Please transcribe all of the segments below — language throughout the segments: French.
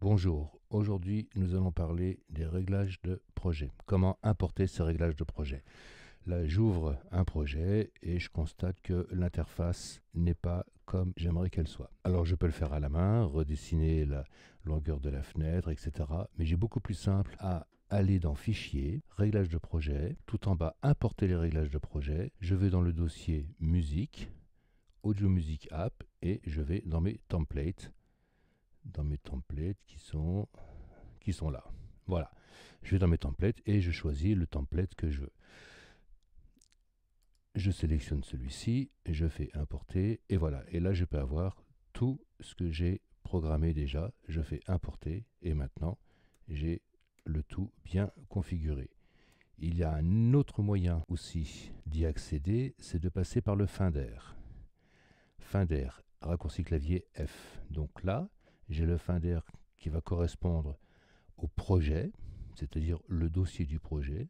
Bonjour, aujourd'hui nous allons parler des réglages de projet. Comment importer ces réglages de projet Là j'ouvre un projet et je constate que l'interface n'est pas comme j'aimerais qu'elle soit. Alors je peux le faire à la main, redessiner la longueur de la fenêtre, etc. Mais j'ai beaucoup plus simple à aller dans Fichier, Réglages de projet, tout en bas Importer les réglages de projet. Je vais dans le dossier Musique, Audio Music App et je vais dans mes templates dans mes templates qui sont, qui sont là. Voilà, je vais dans mes templates et je choisis le template que je veux. Je sélectionne celui-ci, je fais importer et voilà. Et là, je peux avoir tout ce que j'ai programmé déjà. Je fais importer et maintenant, j'ai le tout bien configuré. Il y a un autre moyen aussi d'y accéder, c'est de passer par le Finder. Finder, raccourci clavier F. Donc là, j'ai le fin d'air qui va correspondre au projet, c'est-à-dire le dossier du projet,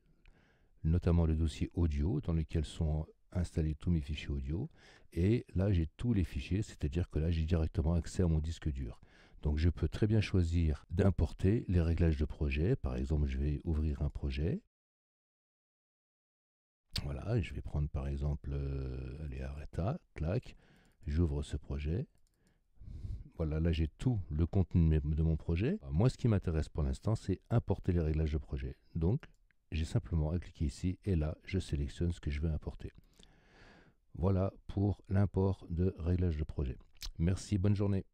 notamment le dossier audio dans lequel sont installés tous mes fichiers audio. Et là, j'ai tous les fichiers, c'est-à-dire que là, j'ai directement accès à mon disque dur. Donc je peux très bien choisir d'importer les réglages de projet. Par exemple, je vais ouvrir un projet. Voilà, je vais prendre par exemple, les euh, allez, Arreta, clac, j'ouvre ce projet. Voilà, là j'ai tout le contenu de mon projet. Bah, moi, ce qui m'intéresse pour l'instant, c'est importer les réglages de projet. Donc, j'ai simplement à cliquer ici et là, je sélectionne ce que je veux importer. Voilà pour l'import de réglages de projet. Merci, bonne journée.